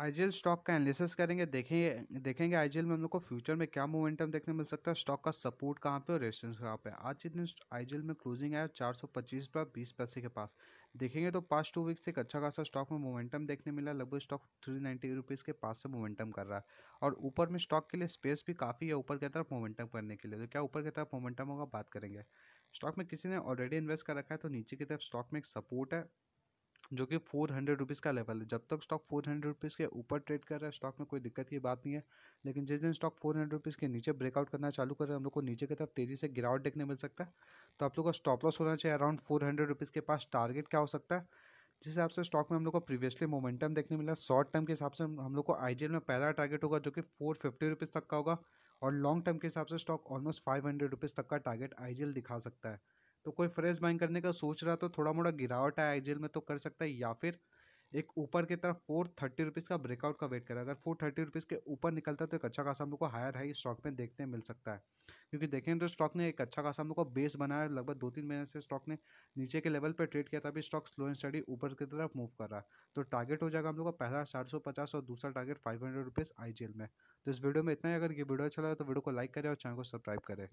IGL stock का analysis करेंगे देखेंगे देखेंगे आईजीएल में हम लोग को फ्यूचर में क्या मोमेंटम देखने मिल सकता है स्टॉक का सपोर्ट कहाँ पे और रेजिस्टेंस कहाँ पे आज के दिन आईजीएल में क्लोजिंग आया चार सौ पच्चीस पर बीस पैसे के पास देखेंगे तो पास्ट टू वीक्स एक अच्छा खासा स्टॉक में मोमेंटम देखने मिला लगभग स्टॉक थ्री नाइन्टी रुपीज़ के पास से मोमेंटम कर रहा है और ऊपर में स्टॉक के लिए स्पेस भी काफ़ी है ऊपर की तरफ मोमेंटम करने के लिए तो क्या ऊपर की तरफ मोमेंटम होगा बात करेंगे स्टॉक में किसी ने ऑलरेडी इन्वेस्ट कर रखा है तो नीचे की तरफ स्टॉक में एक सपोर्ट है जो कि फोर हंड्रेड रुपीज़ का लेवल है जब तक स्टॉक फोर हंड्रेड रुपीज़ के ऊपर ट्रेड कर रहा है स्टॉक में कोई दिक्कत की बात नहीं है लेकिन जिस दिन स्टॉक फोर हंड्रेड रुपीज़ के नीचे ब्रेकआउट करना चालू कर रहे हैं हम लोग को नीचे की तरफ तेज़ी से गिरावट देखने मिल सकता है तो आप लोग का स्टॉप लॉस होना चाहिए अराउंड फोर हंड्रेड रुपीज़ के पास टारगेट क्या हो सकता है जिस हिसाब से स्टॉक में हम लोग को प्रीवियसली मोमेंटम देखने मिला शॉर्ट टर्म के हिसाब से हम लोग को आई में पहला टारगेट होगा जो कि फोर फिफ्टी रुपीज़ तक का होगा और लॉन्ग टर्म के हिसाब से stock almost five hundred rupees तक का टारगेट आई दिखा सकता है तो कोई फ्रेश बाइंग करने का सोच रहा तो थोड़ा मोड़ा गिरावट है आईजीएल में तो कर सकता है या फिर एक ऊपर की तरफ फोर थर्टी रुपीज़ का ब्रेकआउट का वेट करें अगर फोर थर्टी रुपीज़ के ऊपर निकलता है तो एक अच्छा खासा हम लोग को हायर हाई स्टॉक में देखने मिल सकता है क्योंकि देखें तो स्टॉक ने एक अच्छा खासा हम लोग को बेस बनाया है लगभग दो तीन महीने से स्टॉक ने नीचे के लेवल पर ट्रेड किया था अभी स्टॉक स्लो एंड स्टडी ऊपर की तरफ मूव कर रहा है तो टारगेट हो जाएगा हम लोग का पहला सात सौ पचास और दूसरा टारगेट फाइव हंड्रेड रुपीज़ आई में तो इस वीडियो में इतना ही अगर ये वीडियो अच्छा लगा तो वीडियो को लाइक करें और चैनल को सब्सक्राइब करें